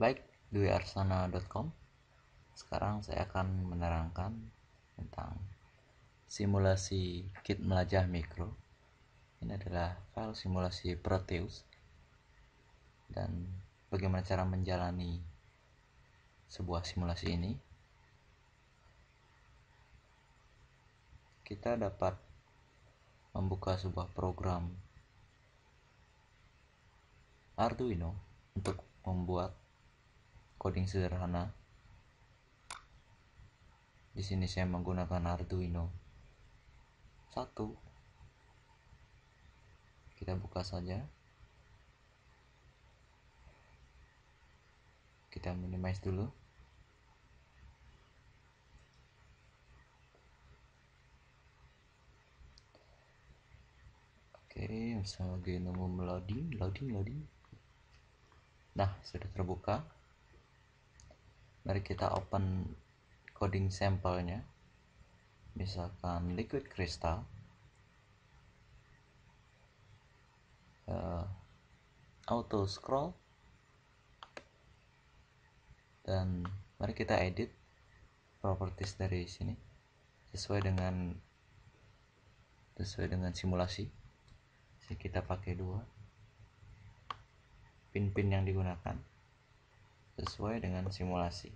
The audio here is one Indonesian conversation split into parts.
Baik, duiarsana.com Sekarang saya akan menerangkan tentang simulasi kit melajah mikro. Ini adalah file simulasi Proteus dan bagaimana cara menjalani sebuah simulasi ini. Kita dapat membuka sebuah program Arduino untuk membuat coding sederhana. Di sini saya menggunakan Arduino. Satu. Kita buka saja. Kita minimize dulu. Oke, okay, misalnya lagi nunggu loading, loading, loading. Nah, sudah terbuka mari kita open coding sampelnya misalkan liquid crystal uh, auto scroll dan mari kita edit properties dari sini sesuai dengan sesuai dengan simulasi Jadi kita pakai dua pin-pin yang digunakan sesuai dengan simulasi.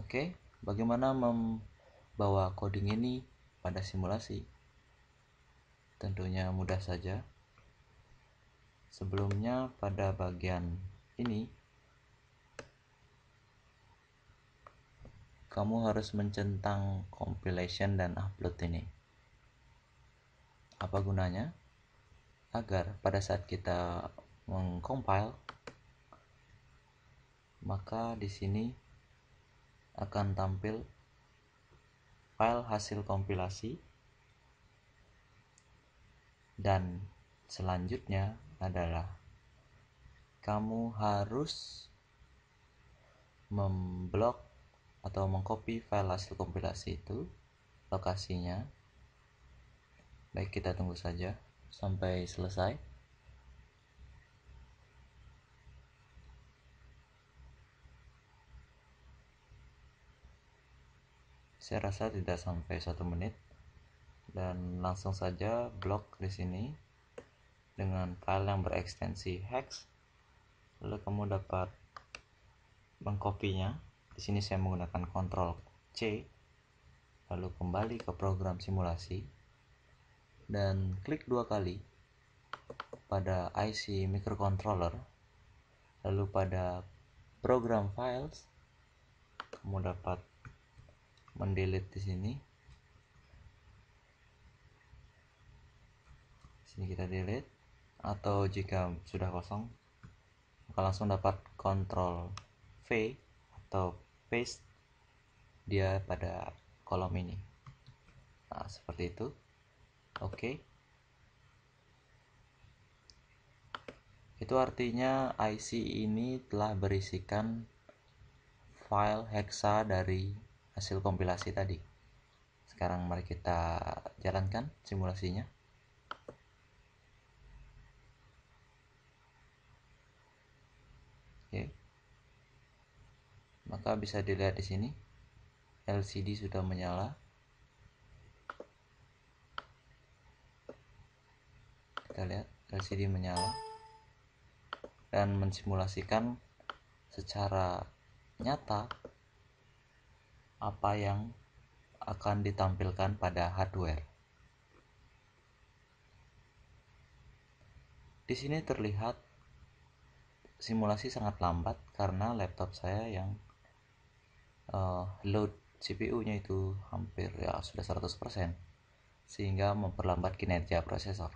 Oke, bagaimana membawa coding ini pada simulasi? Tentunya mudah saja. Sebelumnya pada bagian ini kamu harus mencentang compilation dan upload ini apa gunanya agar pada saat kita mengcompile maka di sini akan tampil file hasil kompilasi dan selanjutnya adalah kamu harus memblok atau mengcopy file hasil kompilasi itu lokasinya Baik, kita tunggu saja sampai selesai. Saya rasa tidak sampai satu menit dan langsung saja blok di sini dengan file yang berekstensi hex. Lalu kamu dapat mengkopinya. Di sini saya menggunakan Ctrl C. Lalu kembali ke program simulasi dan klik dua kali pada IC microcontroller, lalu pada program files, kamu dapat mendelete di sini. Sini kita delete atau jika sudah kosong maka langsung dapat kontrol V atau paste dia pada kolom ini nah seperti itu Oke. Okay. Itu artinya IC ini telah berisikan file hexa dari hasil kompilasi tadi. Sekarang mari kita jalankan simulasinya. Oke. Maka bisa dilihat di sini LCD sudah menyala. kita lihat LCD menyala dan mensimulasikan secara nyata apa yang akan ditampilkan pada hardware. Di sini terlihat simulasi sangat lambat karena laptop saya yang uh, load CPU-nya itu hampir ya sudah 100% sehingga memperlambat kinerja prosesor.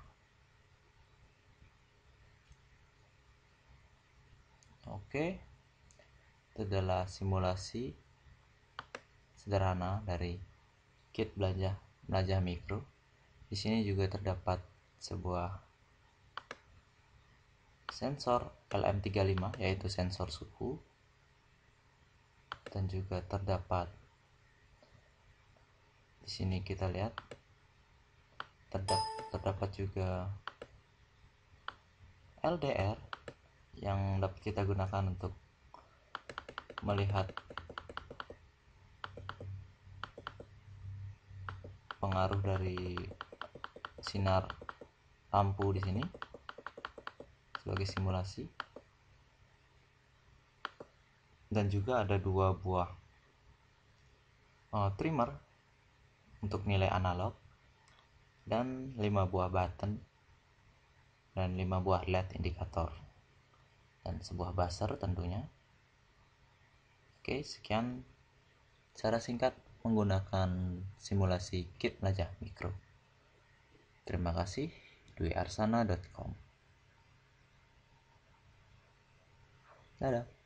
oke itu adalah simulasi sederhana dari kit belajar belajar mikro di sini juga terdapat sebuah sensor LM35 yaitu sensor suhu dan juga terdapat di sini kita lihat terdapat terdapat juga LDR yang dapat kita gunakan untuk melihat pengaruh dari sinar lampu di sini sebagai simulasi dan juga ada dua buah uh, trimmer untuk nilai analog dan lima buah button dan lima buah LED indikator dan sebuah buzzer tentunya. Oke, sekian cara singkat menggunakan simulasi kit belajar mikro. Terima kasih, duiarsana.com. Dadah.